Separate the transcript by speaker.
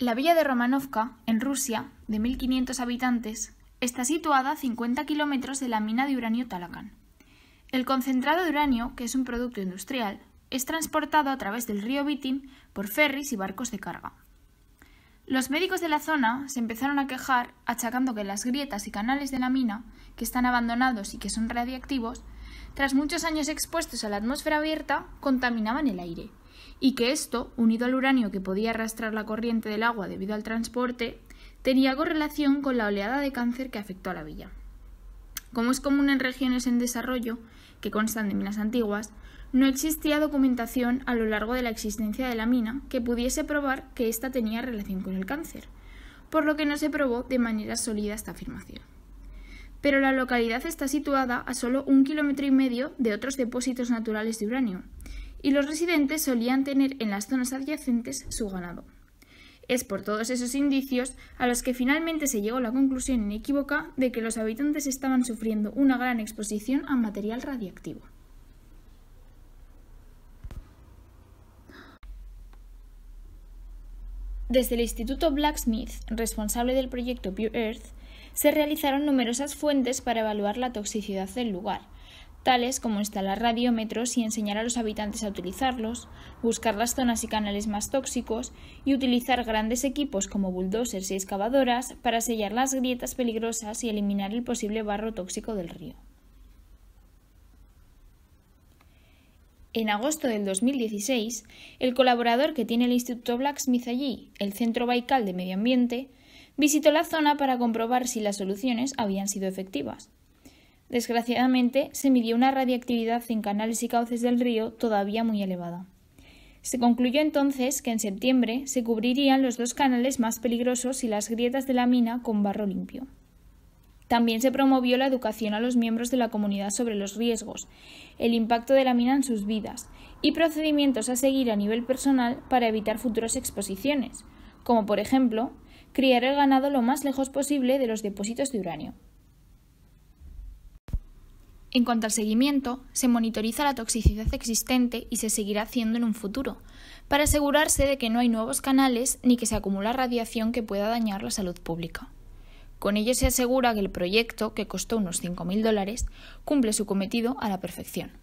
Speaker 1: La villa de Romanovka, en Rusia, de 1.500 habitantes, está situada a 50 kilómetros de la mina de uranio Talakan. El concentrado de uranio, que es un producto industrial, es transportado a través del río Bitin por ferries y barcos de carga. Los médicos de la zona se empezaron a quejar achacando que las grietas y canales de la mina, que están abandonados y que son radiactivos, tras muchos años expuestos a la atmósfera abierta, contaminaban el aire y que esto, unido al uranio que podía arrastrar la corriente del agua debido al transporte, tenía correlación con la oleada de cáncer que afectó a la villa. Como es común en regiones en desarrollo, que constan de minas antiguas, no existía documentación a lo largo de la existencia de la mina que pudiese probar que ésta tenía relación con el cáncer, por lo que no se probó de manera sólida esta afirmación. Pero la localidad está situada a solo un kilómetro y medio de otros depósitos naturales de uranio, y los residentes solían tener en las zonas adyacentes su ganado. Es por todos esos indicios a los que finalmente se llegó la conclusión inequívoca de que los habitantes estaban sufriendo una gran exposición a material radiactivo. Desde el Instituto Blacksmith, responsable del proyecto Pure Earth, se realizaron numerosas fuentes para evaluar la toxicidad del lugar, tales como instalar radiómetros y enseñar a los habitantes a utilizarlos, buscar las zonas y canales más tóxicos y utilizar grandes equipos como bulldozers y excavadoras para sellar las grietas peligrosas y eliminar el posible barro tóxico del río. En agosto del 2016, el colaborador que tiene el Instituto Blacksmith allí, el Centro Baikal de Medio Ambiente, visitó la zona para comprobar si las soluciones habían sido efectivas. Desgraciadamente, se midió una radiactividad en canales y cauces del río todavía muy elevada. Se concluyó entonces que en septiembre se cubrirían los dos canales más peligrosos y las grietas de la mina con barro limpio. También se promovió la educación a los miembros de la comunidad sobre los riesgos, el impacto de la mina en sus vidas y procedimientos a seguir a nivel personal para evitar futuras exposiciones, como por ejemplo, criar el ganado lo más lejos posible de los depósitos de uranio. En cuanto al seguimiento, se monitoriza la toxicidad existente y se seguirá haciendo en un futuro, para asegurarse de que no hay nuevos canales ni que se acumula radiación que pueda dañar la salud pública. Con ello se asegura que el proyecto, que costó unos 5.000 dólares, cumple su cometido a la perfección.